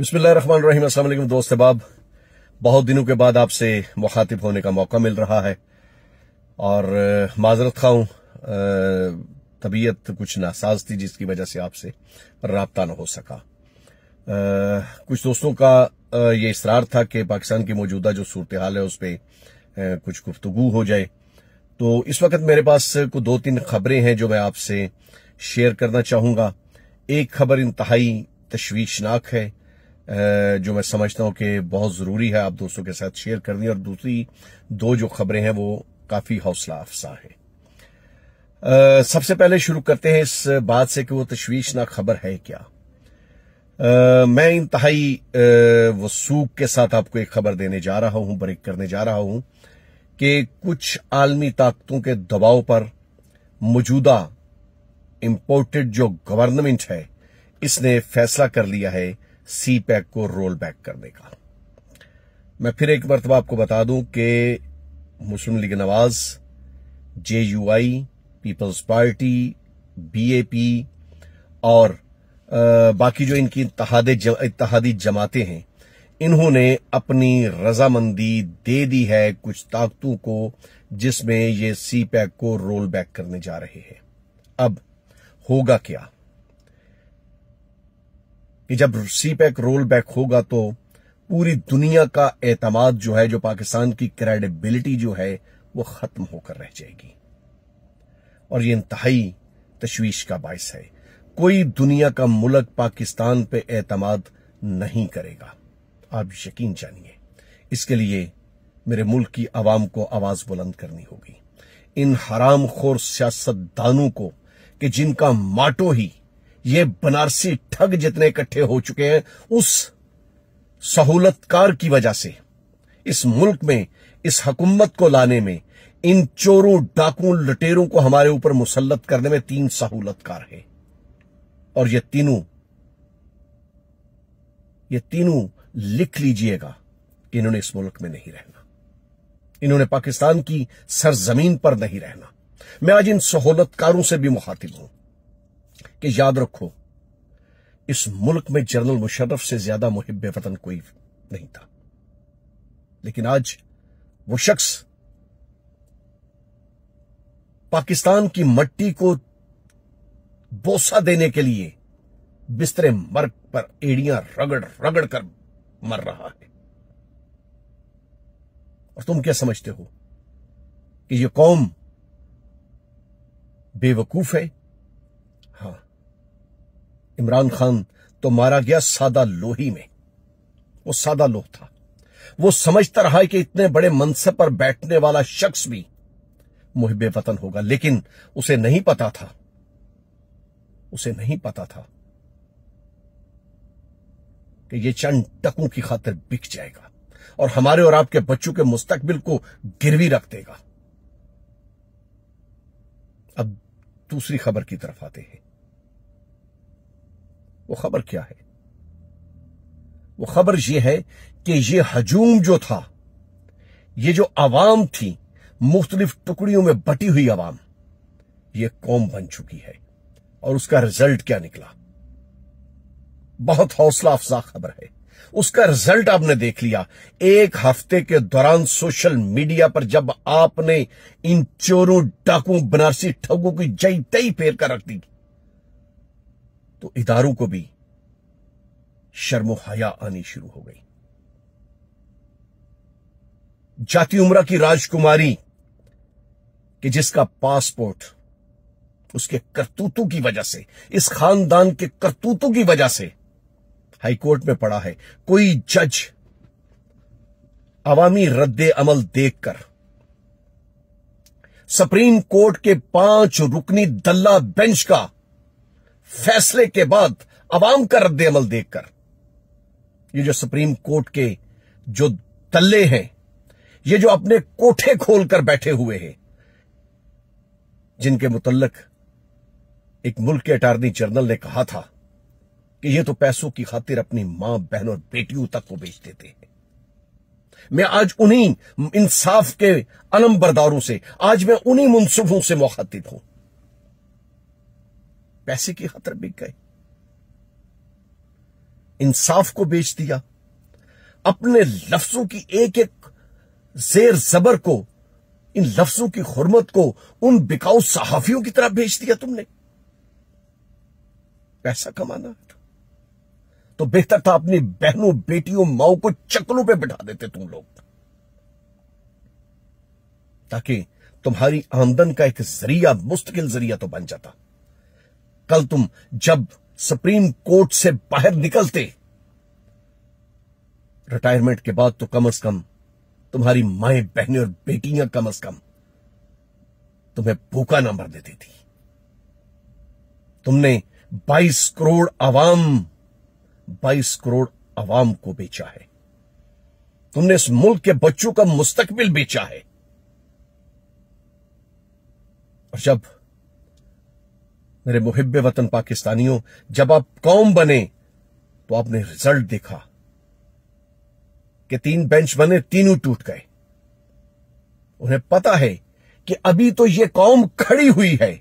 बिस्मिल्लाम असलम दोस्त अहबाब बहुत दिनों के बाद आपसे मुखातिब होने का मौका मिल रहा है और माजरत खाऊं तबीयत कुछ नासाज थी जिसकी वजह से आपसे रबता न हो सका आ, कुछ दोस्तों का ये इसरार था कि पाकिस्तान की मौजूदा जो सूरत हाल है उस पर कुछ गुफ्तगु हो जाए तो इस वक्त मेरे पास को दो तीन खबरें हैं जो मैं आपसे शेयर करना चाहूंगा एक खबर इंतहाई तशवीशनाक है जो मैं समझता हूं कि बहुत ज़रूरी है आप दोस्तों के साथ शेयर करनी और दूसरी दो जो खबरें हैं वो काफ़ी हौसला अफसा आ, सबसे पहले शुरू करते हैं इस बात से कि वो तश्वीशनाक खबर है क्या आ, मैं इंतहाई वसूख के साथ आपको एक खबर देने जा रहा हूं ब्रेक करने जा रहा हूं कि कुछ आलमी ताकतों के दबाव पर मौजूदा इम्पोर्टेड जो गवर्नमेंट है इसने फैसला कर लिया है सी पैक को रोल बैक करने का मैं फिर एक मरतबा आपको बता दूं कि Muslim League Nawaz J U I Peoples Party BAP और आ, बाकी जो इनकी इतहादी जमातें हैं इन्होंने अपनी रजामंदी दे दी है कुछ ताकतों को जिसमें ये सी पैक को रोल बैक करने जा रहे हैं अब होगा क्या कि जब सी पैक रोल बैक होगा तो पूरी दुनिया का एतमाद जो है जो पाकिस्तान की क्रेडिबिलिटी जो है वो खत्म होकर रह जाएगी और ये इंतहाई तश्वीश का बायस है कोई दुनिया का मुल्क पाकिस्तान पे एतमाद नहीं करेगा आप यकीन जानिए इसके लिए मेरे मुल्क की आवाम को आवाज बुलंद करनी होगी इन हराम खोर सियासतदानों को कि जिनका माटो ही ये बनारसी ठग जितने इकट्ठे हो चुके हैं उस सहूलतकार की वजह से इस मुल्क में इस हकूमत को लाने में इन चोरों डाकू लटेरों को हमारे ऊपर मुसलत करने में तीन सहूलतकार हैं और ये तीनों ये तीनों लिख लीजिएगा कि इन्होंने इस मुल्क में नहीं रहना इन्होंने पाकिस्तान की सरजमीन पर नहीं रहना मैं आज इन सहूलतकारों से भी मुखातिब हूं कि याद रखो इस मुल्क में जनरल मुशर्रफ से ज्यादा मुहिब वतन कोई नहीं था लेकिन आज वो शख्स पाकिस्तान की मट्टी को बोसा देने के लिए बिस्तरे मर्ग पर एड़ियां रगड़ रगड़ कर मर रहा है और तुम क्या समझते हो कि ये कौम बेवकूफ है इमरान खान तो मारा गया सादा लोही में वो सादा लोह था वो समझता रहा कि इतने बड़े मनसब पर बैठने वाला शख्स भी मुहिबे वतन होगा लेकिन उसे नहीं पता था उसे नहीं पता था कि ये चंद टकों की खातिर बिक जाएगा और हमारे और आपके बच्चों के मुस्तकबिल को गिरवी रख देगा अब दूसरी खबर की तरफ आते हैं वो खबर क्या है वो खबर ये है कि ये हजूम जो था ये जो आवाम थी मुख्तलिफ टुकड़ियों में बटी हुई आवाम ये कौम बन चुकी है और उसका रिजल्ट क्या निकला बहुत हौसला अफजा खबर है उसका रिजल्ट आपने देख लिया एक हफ्ते के दौरान सोशल मीडिया पर जब आपने इन चोरों डाकुओं बनारसी ठगों की जई तई फेर कर रख दी तो इदारों को भी शर्मोहया हया आनी शुरू हो गई जाति उम्र की राजकुमारी कि जिसका पासपोर्ट उसके करतूतों की वजह से इस खानदान के करतूतों की वजह से हाईकोर्ट में पड़ा है कोई जज अवामी रद्द अमल देखकर सुप्रीम कोर्ट के पांच रुकनी दल्ला बेंच का फैसले के बाद अवाम का रद्द अमल देखकर ये जो सुप्रीम कोर्ट के जो तल्ले हैं ये जो अपने कोठे खोलकर बैठे हुए हैं जिनके मुतलक एक मुल्क के अटारनी जनरल ने कहा था कि ये तो पैसों की खातिर अपनी मां बहन और बेटियों तक को बेच देते हैं मैं आज उन्हीं इंसाफ के अलम बरदारों से आज मैं उन्हीं मुनसुबों से मुखातिब हूं पैसे की खतर बिक गए इंसाफ को बेच दिया अपने लफ्जों की एक एक जेर जबर को इन लफ्जों की हरमत को उन बिकाऊ सहाफियों की तरह बेच दिया तुमने पैसा कमाना था तो।, तो बेहतर था अपनी बहनों बेटियों माओ को चक्रों पे बिठा देते तुम लोग ताकि तुम्हारी आमदन का एक जरिया मुस्तकिल जरिया तो बन जाता कल तुम जब सुप्रीम कोर्ट से बाहर निकलते रिटायरमेंट के बाद तो कम अज कम तुम्हारी माए बहनें और बेटियां कम अज कम तुम्हें भूखा ना मर देती थी तुमने 22 करोड़ आवाम 22 करोड़ आवाम को बेचा है तुमने इस मुल्क के बच्चों का मुस्तकबिल बेचा है और जब मेरे मुहिब वतन पाकिस्तानियों जब आप कौम बने तो आपने रिजल्ट देखा कि तीन बेंच बने तीनों टूट गए उन्हें पता है कि अभी तो यह कौम खड़ी हुई है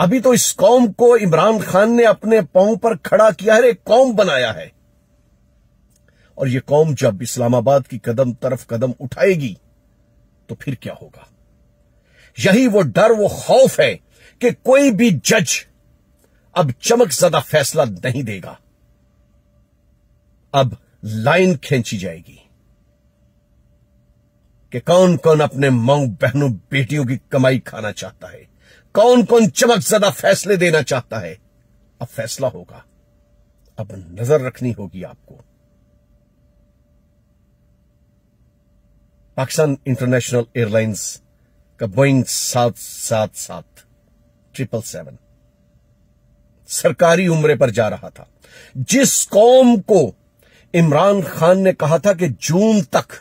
अभी तो इस कौम को इमरान खान ने अपने पांव पर खड़ा किया है कौम बनाया है और यह कौम जब इस्लामाबाद की कदम तरफ कदम उठाएगी तो फिर क्या होगा यही वो डर वो खौफ है कि कोई भी जज अब चमक ज्यादा फैसला नहीं देगा अब लाइन खींची जाएगी कि कौन कौन अपने माओ बहनों बेटियों की कमाई खाना चाहता है कौन कौन चमक ज्यादा फैसले देना चाहता है अब फैसला होगा अब नजर रखनी होगी आपको पाकिस्तान इंटरनेशनल एयरलाइंस का बोइंग सात सात सात ट्रिपल सेवन सरकारी उम्र पर जा रहा था जिस कौम को इमरान खान ने कहा था कि जून तक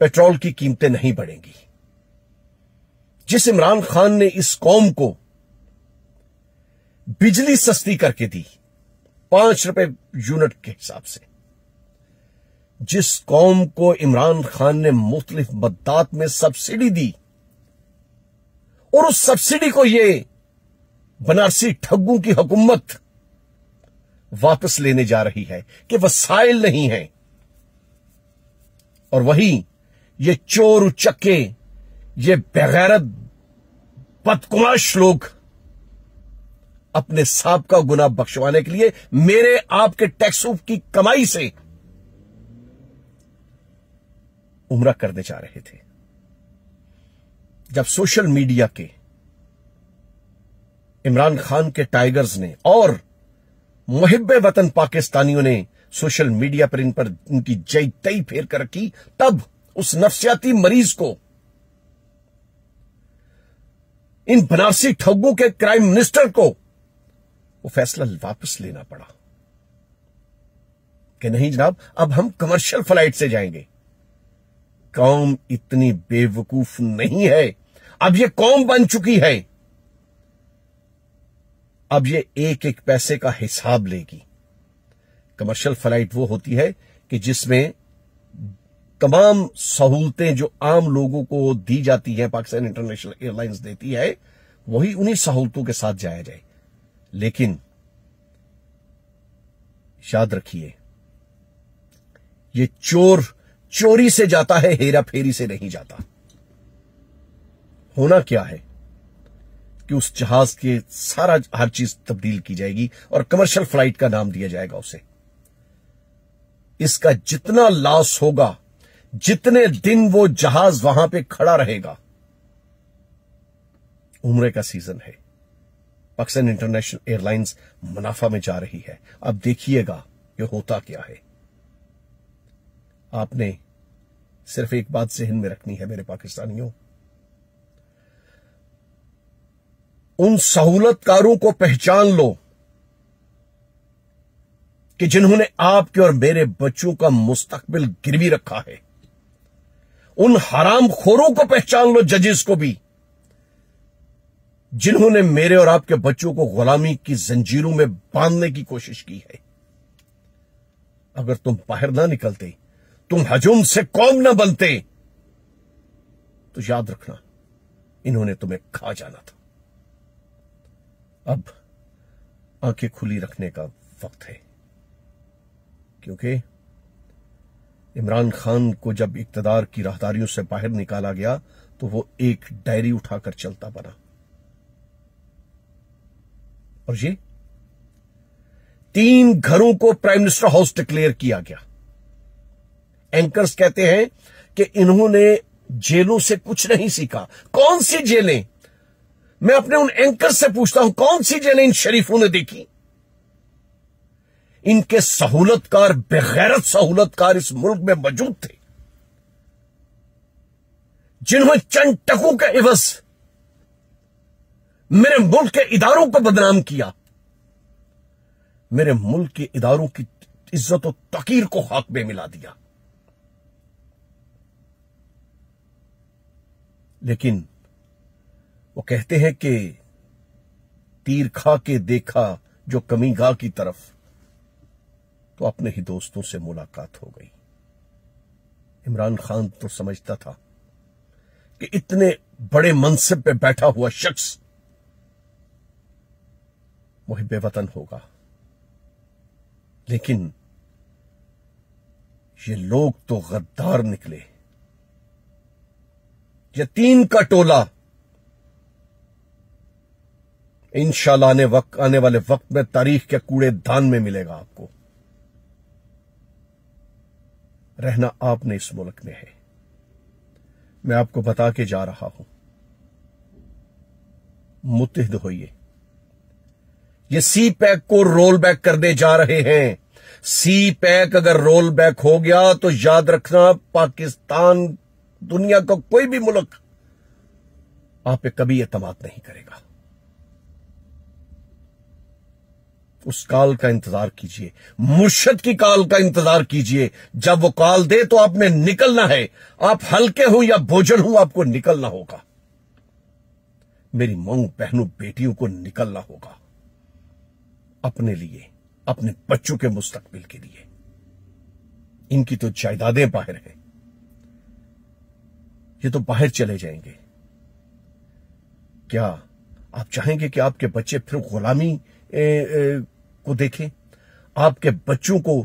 पेट्रोल की कीमतें नहीं बढ़ेंगी जिस इमरान खान ने इस कौम को बिजली सस्ती करके दी पांच रुपए यूनिट के हिसाब से जिस कौम को इमरान खान ने मुख्तलिफ मददात में सब्सिडी दी और उस सब्सिडी को ये बनारसी ठगों की हुकूमत वापस लेने जा रही है कि वसाइल नहीं है और वही ये चोर उचक्के ये बेगैरत बदकुमाश लोग अपने साप का गुना बख्शवाने के लिए मेरे आपके टैक्स की कमाई से उम्र करने जा रहे थे जब सोशल मीडिया के इमरान खान के टाइगर्स ने और मुहिब वतन पाकिस्तानियों ने सोशल मीडिया पर इन पर इनकी जय तय फेर कर रखी तब उस नफसियाती मरीज को इन बनारसी ठगों के क्राइम मिनिस्टर को वो फैसला वापस लेना पड़ा कि नहीं जनाब अब हम कमर्शियल फ्लाइट से जाएंगे कौम इतनी बेवकूफ नहीं है अब ये कौम बन चुकी है अब ये एक एक पैसे का हिसाब लेगी कमर्शियल फ्लाइट वो होती है कि जिसमें तमाम सहूलतें जो आम लोगों को दी जाती है पाकिस्तान इंटरनेशनल एयरलाइंस देती है वही उन्हीं सहूलतों के साथ जाया जाए लेकिन याद रखिए ये चोर चोरी से जाता है हेरा फेरी से नहीं जाता होना क्या है कि उस जहाज के सारा हर चीज तब्दील की जाएगी और कमर्शियल फ्लाइट का नाम दिया जाएगा उसे इसका जितना लॉस होगा जितने दिन वो जहाज वहां पे खड़ा रहेगा उम्र का सीजन है पाकिस्तान इंटरनेशनल एयरलाइंस मुनाफा में जा रही है अब देखिएगा ये होता क्या है आपने सिर्फ एक बात जहन में रखनी है मेरे पाकिस्तानियों उन सहूलतकारों को पहचान लो कि जिन्होंने आपके और मेरे बच्चों का मुस्तकबिल गिरवी रखा है उन हराम खोरों को पहचान लो जजेस को भी जिन्होंने मेरे और आपके बच्चों को गुलामी की जंजीरों में बांधने की कोशिश की है अगर तुम बाहर ना निकलते तुम हजूम से कौम ना बनते तो याद रखना इन्होंने तुम्हें खा जाना था अब आंखें खुली रखने का वक्त है क्योंकि इमरान खान को जब इकतदार की राहदारियों से बाहर निकाला गया तो वो एक डायरी उठाकर चलता बना और ये तीन घरों को प्राइम मिनिस्टर हाउस डिक्लेयर किया गया एंकर्स कहते हैं कि इन्होंने जेलों से कुछ नहीं सीखा कौन सी जेलें मैं अपने उन एंकर से पूछता हूं कौन सी जेलें इन शरीफों ने देखी इनके सहूलतकार बेगैरत सहूलतकार इस मुल्क में मौजूद थे जिन्होंने चंद टकों के इवस मेरे मुल्क के इदारों को बदनाम किया मेरे मुल्क के इदारों की इज्जत और तकीर को हक में मिला दिया लेकिन वो कहते हैं कि तीर खा के देखा जो कमी गा की तरफ तो अपने ही दोस्तों से मुलाकात हो गई इमरान खान तो समझता था कि इतने बड़े मनसब पे बैठा हुआ शख्स वही वतन होगा लेकिन ये लोग तो गद्दार निकले यतीम का टोला इंशाला आने वक्त आने वाले वक्त में तारीख के कूड़े दान में मिलेगा आपको रहना आपने इस मुल्क में है मैं आपको बता के जा रहा हूं मुतहद होइए ये सी पैक को रोल बैक करने जा रहे हैं सी पैक अगर रोल बैक हो गया तो याद रखना पाकिस्तान दुनिया का कोई भी मुल्क आप पे कभी एतमाद नहीं करेगा उस काल का इंतजार कीजिए मुर्शद की काल का इंतजार कीजिए जब वो काल दे तो आपने निकलना है आप हल्के हो या भोजन हो आपको निकलना होगा मेरी मऊ बहनों बेटियों को निकलना होगा अपने लिए अपने बच्चों के मुस्तकबिल के लिए इनकी तो जायदादें बाहर हैं ये तो बाहर चले जाएंगे क्या आप चाहेंगे कि आपके बच्चे फिर गुलामी ए, ए, को देखें आपके बच्चों को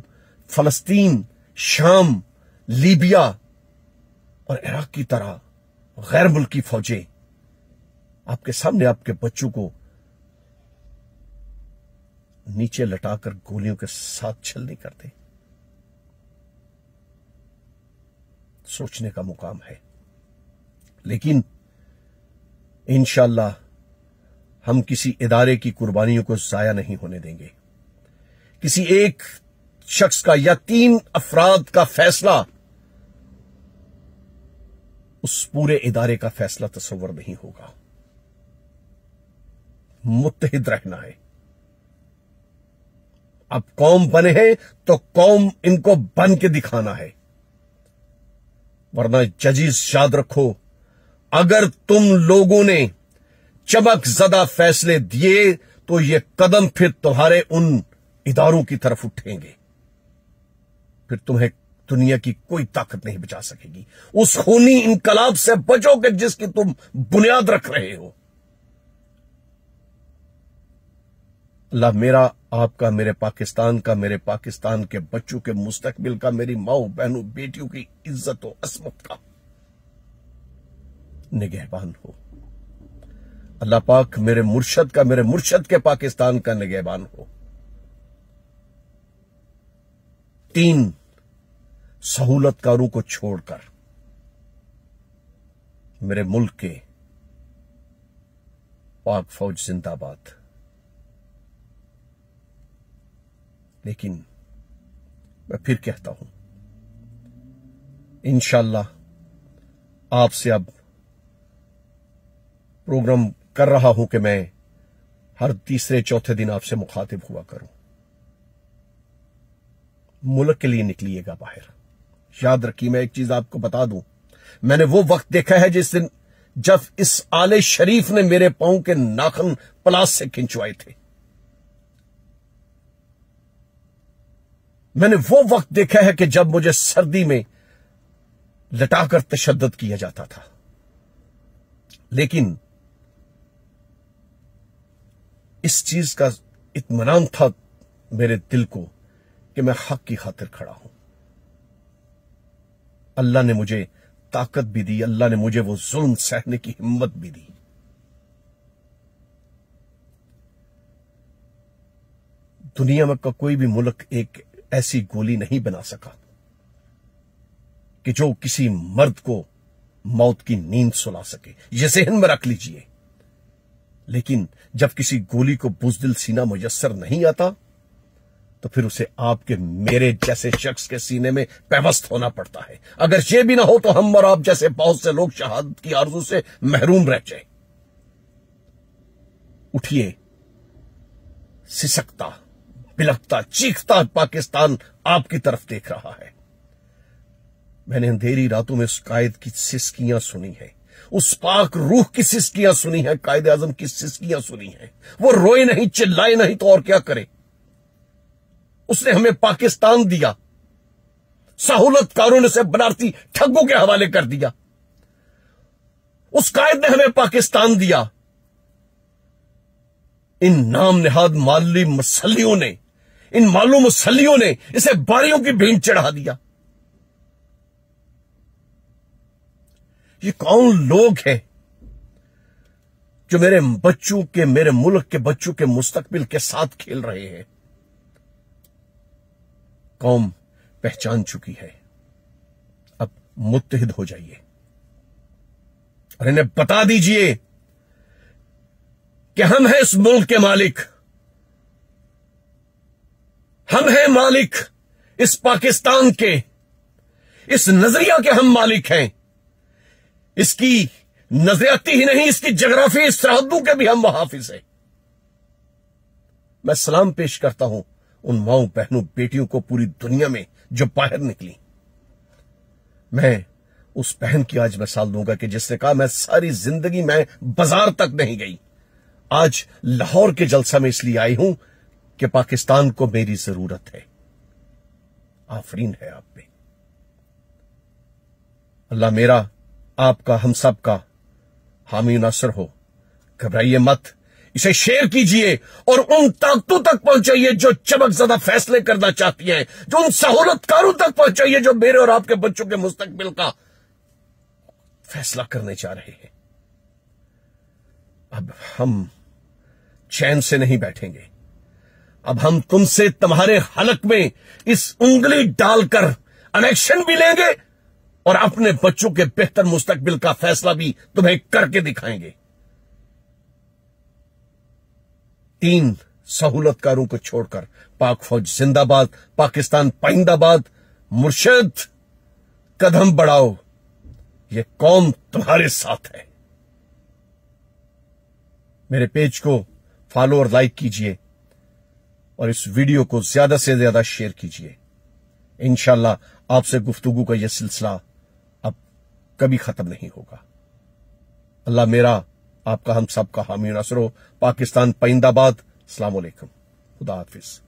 फलस्तीन शाम लीबिया और इराक की तरह गैर मुल्की फौजें आपके सामने आपके बच्चों को नीचे लटाकर गोलियों के साथ छलनी करते सोचने का मुकाम है लेकिन इनशाला हम किसी इदारे की कुर्बानियों को जाया नहीं होने देंगे किसी एक शख्स का या तीन अफराद का फैसला उस पूरे इदारे का फैसला तस्वर नहीं होगा मुतहद रहना है अब कौम बने हैं तो कौम इनको बन के दिखाना है वरना जजीज याद रखो अगर तुम लोगों ने चमक जदा फैसले दिए तो ये कदम फिर तुम्हारे उन इदारों की तरफ उठेंगे फिर तुम्हें दुनिया की कोई ताकत नहीं बचा सकेगी उस खूनी इनकलाब से बचोगे जिसकी तुम बुनियाद रख रहे हो अल्लाह मेरा आपका मेरे पाकिस्तान का मेरे पाकिस्तान के बच्चों के मुस्तकबिल का मेरी माओ बहनों बेटियों की इज्जत और असमत का निगहबान हो अल्लाह पाक मेरे मुर्शद का मेरे मुर्शद के पाकिस्तान का निगहबान हो तीन सहूलतकारों को छोड़कर मेरे मुल्क के पाक फौज जिंदाबाद लेकिन मैं फिर कहता हूं इंशाला आपसे अब प्रोग्राम कर रहा हूं कि मैं हर तीसरे चौथे दिन आपसे मुखातिब हुआ करूं मुल्क के लिए निकलिएगा बाहर याद रखिए मैं एक चीज आपको बता दूं मैंने वो वक्त देखा है जिस दिन जब इस आले शरीफ ने मेरे पांव के नाखन प्लास से खिंचवाए थे मैंने वो वक्त देखा है कि जब मुझे सर्दी में लटाकर तशद किया जाता था लेकिन इस चीज का इतमान था मेरे दिल को कि मैं हक की खातिर खड़ा हूं अल्लाह ने मुझे ताकत भी दी अल्लाह ने मुझे वो जुल्म सहने की हिम्मत भी दी दुनिया में का कोई भी मुल्क एक ऐसी गोली नहीं बना सका कि जो किसी मर्द को मौत की नींद सुला सके ये जहन में रख लीजिए लेकिन जब किसी गोली को बुजदिल सीना मुयसर नहीं आता तो फिर उसे आपके मेरे जैसे शख्स के सीने में पेवस्त होना पड़ता है अगर ये भी ना हो तो हम और आप जैसे बहुत से लोग शहादत की आरजू से महरूम रह जाए उठिए सिसकता बिलकता चीखता पाकिस्तान आपकी तरफ देख रहा है मैंने अंधेरी रातों में उस कायद की सिसकियां सुनी है उस पाक रूह की सिसकियां सुनी है कायद आजम की सिसकियां सुनी है वो रोए नहीं चिल्लाए नहीं तो और क्या करें उसने हमें पाकिस्तान दिया सहूलतकारों ने उसे बनारती ठगों के हवाले कर दिया उस कायद ने हमें पाकिस्तान दिया इन नाम नेहाद माली मसलियों ने इन मालूम मसलियों ने इसे बारियों की भीड़ चढ़ा दिया ये कौन लोग हैं जो मेरे बच्चों के मेरे मुल्क के बच्चों के मुस्तकबिल के साथ खेल रहे हैं कौम पहचान चुकी है अब मुतहिद हो जाइए और इन्हें बता दीजिए कि हम हैं इस मुल्क के मालिक हम हैं मालिक इस पाकिस्तान के इस नजरिया के हम मालिक हैं इसकी नजरियाती ही नहीं इसकी जगराफी सरहदों के भी हम मुहाफिज हैं मैं सलाम पेश करता हूं उन माओ बहनों बेटियों को पूरी दुनिया में जो बाहर निकली मैं उस बहन की आज मिसाल दूंगा कि जिसने कहा मैं सारी जिंदगी मैं बाजार तक नहीं गई आज लाहौर के जलसा में इसलिए आई हूं कि पाकिस्तान को मेरी जरूरत है आफरीन है आप पे अल्लाह मेरा आपका हम सब का हामी नासर हो घबराइए मत इसे शेयर कीजिए और उन ताकतों तक पहुंचाइए जो चमक ज्यादा फैसले करना चाहती हैं जो उन सहूलतकारों तक पहुंचाइए जो मेरे और आपके बच्चों के मुस्तकबिल का फैसला करने जा रहे हैं अब हम चैन से नहीं बैठेंगे अब हम तुमसे तुम्हारे हलक में इस उंगली डालकर अनेक्शन भी लेंगे और अपने बच्चों के बेहतर मुस्तकबिल का फैसला भी तुम्हें करके दिखाएंगे तीन सहूलतकारों को छोड़कर पाक फौज जिंदाबाद पाकिस्तान पाइंदाबाद मुर्शद कदम बढ़ाओ ये कौम तुम्हारे साथ है मेरे पेज को फॉलो और लाइक कीजिए और इस वीडियो को ज्यादा से ज्यादा शेयर कीजिए इनशाला आपसे गुफ्तगु का यह सिलसिला अब कभी खत्म नहीं होगा अल्लाह मेरा आपका हम सबका हामी नसरो पाकिस्तान पैंदाबाद अलैक्म खुदा हाफिज़